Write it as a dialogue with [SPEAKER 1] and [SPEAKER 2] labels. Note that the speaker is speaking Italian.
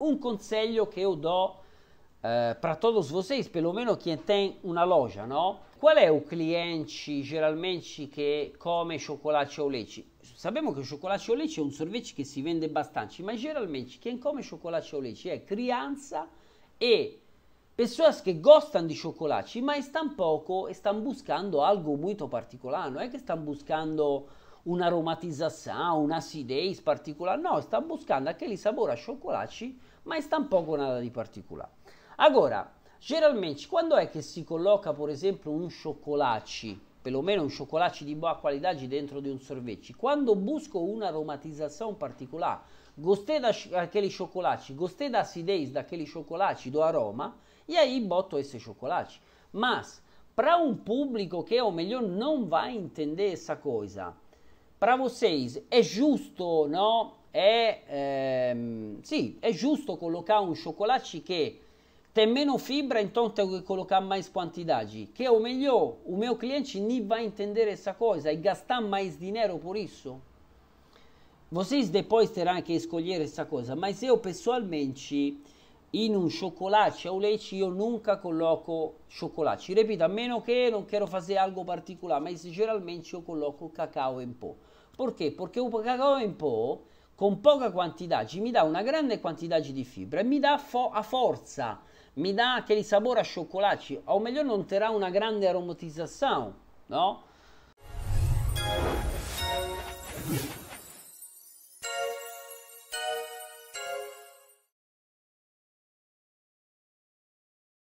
[SPEAKER 1] Un consiglio che io do eh, per tutti todos per lo meno chi ha una loggia, no? Qual è il cliente geralmente que come cioccolato o leite? Sappiamo che il cioccolato o leite è un sorvete che si vende abbastanza, ma generalmente chi come cioccolato o leite è crianza e persone che pessoas di gostam ma stanno poco e stanno buscando algo molto particolare, non è che stanno buscando un'aromatizzazione, ah, una acidez particolare. No, sta buscando aquele sabor a cioccolacci, ma un tampouco nada di particolare. Agora, generalmente, quando è che si colloca, per esempio, un cioccolacci, perlomeno un cioccolacci di buona qualità dentro di un sorvete? Quando busco un'aromatizzazione particolare, da daquele cioccolacci, gostei da acidez da daquele cioccolacci, do aroma, e aí botto esse cioccolacci. Ma... para um público que, ou melhor, não vai intendere essa cosa, para vocês é justo, não? É, ehm, sim, é justo colocar um chocolate que tem menos fibra, então tenho que colocar mais quantidade. Que é o melhor, o meu cliente nem vai entender essa coisa e gastar mais dinheiro por isso. Vocês depois terão que escolher essa coisa, mas eu pessoalmente in un chocolate ou leite io nunca colloco chocolate. ripeto a meno che non quero fazer algo particolare ma generalmente io colloco cacao in pó. perché perché un cacao in em con poca quantità mi dà una grande quantità di fibra e mi dà fo a mi dà dá il sapore a chocolate, o meglio non terrà una grande aromatizzazione no?